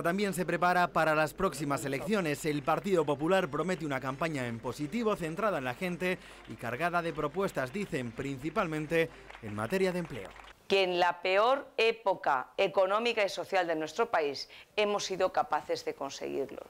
También se prepara para las próximas elecciones. El Partido Popular promete una campaña en positivo centrada en la gente y cargada de propuestas, dicen, principalmente en materia de empleo. Que en la peor época económica y social de nuestro país hemos sido capaces de conseguirlo.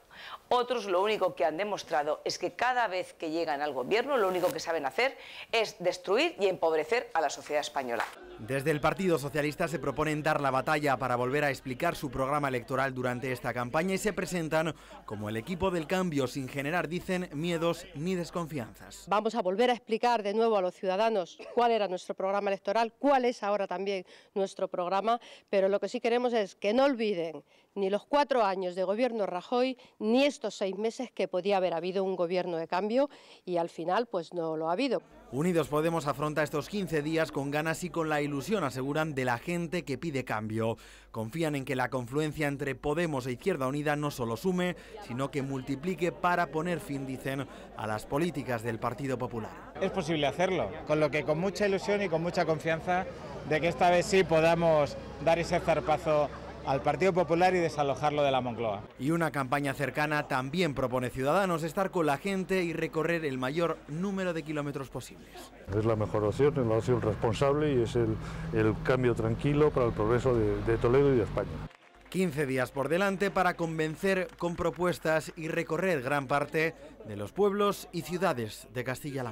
Otros lo único que han demostrado es que cada vez que llegan al gobierno lo único que saben hacer es destruir y empobrecer a la sociedad española. Desde el Partido Socialista se proponen dar la batalla para volver a explicar su programa electoral durante esta campaña y se presentan como el equipo del cambio sin generar, dicen, miedos ni desconfianzas. Vamos a volver a explicar de nuevo a los ciudadanos cuál era nuestro programa electoral, cuál es ahora también nuestro programa, pero lo que sí queremos es que no olviden ni los cuatro años de gobierno Rajoy, ni estos seis meses que podía haber habido un gobierno de cambio y al final pues no lo ha habido. Unidos Podemos afronta estos 15 días con ganas y con la ilusión, aseguran, de la gente que pide cambio. Confían en que la confluencia entre Podemos e Izquierda Unida no solo sume, sino que multiplique para poner fin, dicen, a las políticas del Partido Popular. Es posible hacerlo, con lo que con mucha ilusión y con mucha confianza de que esta vez sí podamos dar ese zarpazo al Partido Popular y desalojarlo de la Moncloa. Y una campaña cercana también propone Ciudadanos estar con la gente y recorrer el mayor número de kilómetros posibles. Es la mejor opción, es la opción responsable y es el, cambio tranquilo para el progreso de, de Toledo y de España. 15 días por delante para convencer con propuestas y recorrer gran parte de los pueblos y ciudades de Castilla-La Mancha.